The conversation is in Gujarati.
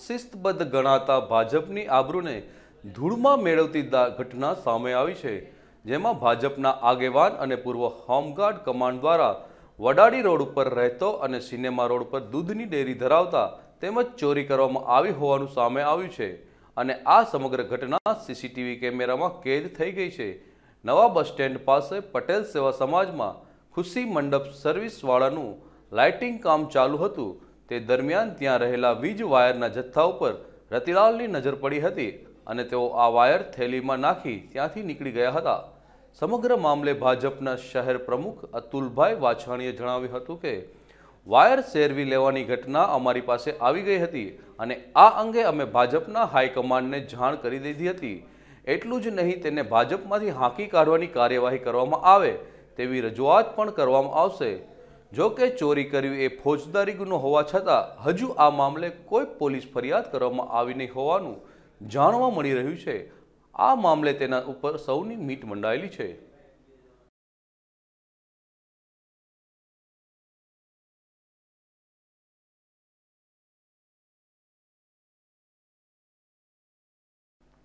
શિસ્તબદ્ધ ગણાતા ભાજપની આબરૂને ધૂળમાં મેળવતી ઘટના સામે આવી છે જેમાં ભાજપના આગેવાન અને પૂર્વ હોમગાર્ડ કમાન્ડ દ્વારા વડાડી રોડ ઉપર રહેતો અને સિનેમા રોડ પર દૂધની ડેરી ધરાવતા તેમજ ચોરી કરવામાં આવી હોવાનું સામે આવ્યું છે અને આ સમગ્ર ઘટના સીસીટીવી કેમેરામાં કેદ થઈ ગઈ છે નવા બસ સ્ટેન્ડ પાસે પટેલ સેવા સમાજમાં ખુશી મંડપ સર્વિસવાળાનું લાઇટિંગ કામ ચાલુ હતું તે દરમિયાન ત્યાં રહેલા વીજ વાયરના જથ્થા ઉપર રતિલાલની નજર પડી હતી અને તેઓ આ વાયર થેલીમાં નાખી ત્યાંથી નીકળી ગયા હતા સમગ્ર મામલે ભાજપના શહેર પ્રમુખ અતુલભાઈ વાછાણીએ જણાવ્યું હતું કે વાયર શેરવી લેવાની ઘટના અમારી પાસે આવી ગઈ હતી અને આ અંગે અમે ભાજપના હાઈકમાન્ડને જાણ કરી દીધી હતી એટલું જ નહીં તેને ભાજપમાંથી હાંકી કાઢવાની કાર્યવાહી કરવામાં આવે તેવી રજૂઆત પણ કરવામાં આવશે જો કે ચોરી કરવી એ ફોજદારી ગુનો હોવા છતાં હજુ આ મામલે કોઈ પોલીસ ફરિયાદ કરવામાં આવી નહીં હોવાનું જાણવા મળી રહ્યું છે આ મામલે તેના ઉપર સૌની મીટ મંડાયેલી છે